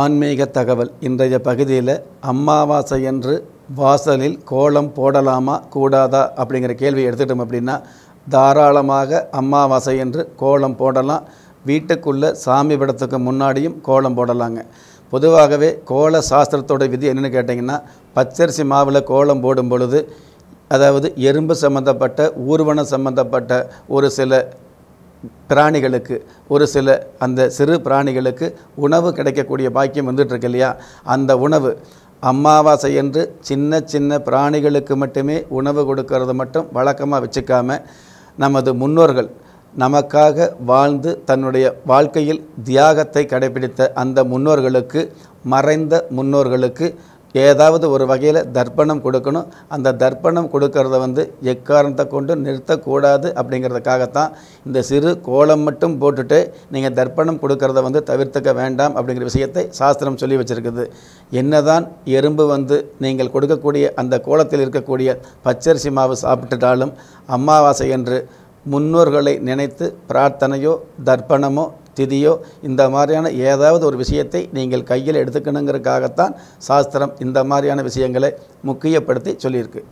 ஆன்மீக தகவல் இன்றைய பகுதியில் அம்மாவாசை என்று வாசலில் கோலம் போடலாமா கூடாதா அப்படிங்கிற கேள்வி எடுத்துட்டோம் அப்படின்னா தாராளமாக அமாவாசை என்று கோலம் போடலாம் வீட்டுக்குள்ளே சாமி படத்துக்கு முன்னாடியும் கோலம் போடலாங்க பொதுவாகவே கோல சாஸ்திரத்தோட விதி என்னென்னு கேட்டிங்கன்னா பச்சரிசி மாவில் கோலம் போடும் பொழுது அதாவது எறும்பு சம்மந்தப்பட்ட ஊர்வனம் சம்மந்தப்பட்ட ஒரு சில பிராணிகளுக்கு ஒரு சில அந்த சிறு பிராணிகளுக்கு உணவு கிடைக்கக்கூடிய பாக்கியம் வந்துட்டுருக்கு இல்லையா அந்த உணவு அமாவாசை என்று சின்ன சின்ன பிராணிகளுக்கு மட்டுமே உணவு கொடுக்கறது மட்டும் வழக்கமாக வச்சுக்காம நமது முன்னோர்கள் நமக்காக வாழ்ந்து தன்னுடைய வாழ்க்கையில் தியாகத்தை கடைபிடித்த அந்த முன்னோர்களுக்கு மறைந்த முன்னோர்களுக்கு ஏதாவது ஒரு வகையில் தர்ப்பணம் கொடுக்கணும் அந்த தர்ப்பணம் கொடுக்கறத வந்து எக்காரணத்தை கொண்டு நிறுத்தக்கூடாது அப்படிங்கிறதுக்காகத்தான் இந்த சிறு கோலம் மட்டும் போட்டுட்டு நீங்கள் தர்ப்பணம் கொடுக்கறத வந்து தவிர்த்துக்க வேண்டாம் அப்படிங்கிற விஷயத்தை சாஸ்திரம் சொல்லி வச்சுருக்குது என்னதான் எறும்பு வந்து நீங்கள் கொடுக்கக்கூடிய அந்த கோலத்தில் இருக்கக்கூடிய பச்சரிசி மாவு சாப்பிட்டுட்டாலும் அமாவாசை என்று முன்னோர்களை நினைத்து பிரார்த்தனையோ தர்ப்பணமோ திதியோ இந்த மாதிரியான ஏதாவது ஒரு விஷயத்தை நீங்கள் கையில் எடுத்துக்கணுங்கிறதுக்காகத்தான் சாஸ்திரம் இந்த மாதிரியான விஷயங்களை முக்கியப்படுத்தி சொல்லியிருக்கு